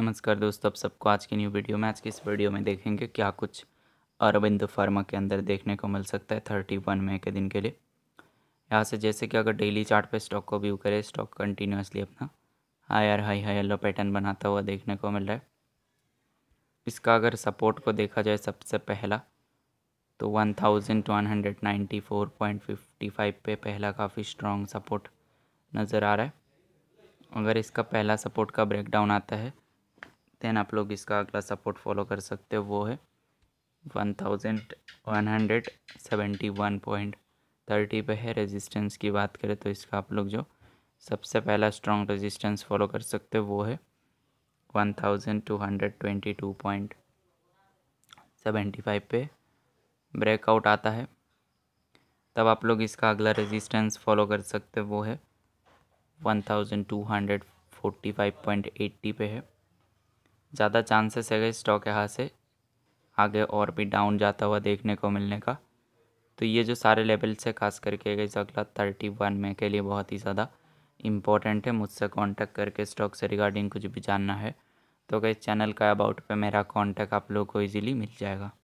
नमस्कार दोस्तों आप सबको आज की न्यू वीडियो में आज की इस वीडियो में देखेंगे क्या कुछ अरविंद फार्मा के अंदर देखने को मिल सकता है थर्टी वन मई के दिन के लिए यहाँ से जैसे कि अगर डेली चार्ट पे स्टॉक को व्यू करें स्टॉक कंटिन्यूसली अपना आर हाई हाई येलो पैटर्न बनाता हुआ देखने को मिल रहा है इसका अगर सपोर्ट को देखा जाए सबसे पहला तो one thousand one hundred ninety four point fifty five पे पहला काफ़ी स्ट्रॉन्ग सपोर्ट नज़र आ रहा है अगर इसका पहला सपोर्ट का ब्रेकडाउन आता है देन आप लोग इसका अगला सपोर्ट फॉलो कर सकते हो वो है one thousand one hundred seventy one point thirty पे है रेजिस्टेंस की बात करें तो इसका आप लोग जो सबसे पहला स्ट्रॉन्ग रेजिस्टेंस फॉलो कर सकते हो वो है one thousand two hundred twenty two point seventy five पे ब्रेकआउट आता है तब आप लोग इसका अगला रेजिस्टेंस फॉलो कर सकते हो वो है one thousand two hundred forty five point eighty पे है ज़्यादा चांसेस है स्टॉक यहाँ से आगे और भी डाउन जाता हुआ देखने को मिलने का तो ये जो सारे लेवल्स है खास करके गई अगला थर्टी वन में के लिए बहुत ही ज़्यादा इंपॉर्टेंट है मुझसे कांटेक्ट करके स्टॉक से रिगार्डिंग कुछ भी जानना है तो गई चैनल का अबाउट पे मेरा कांटेक्ट आप लोग को इजीली मिल जाएगा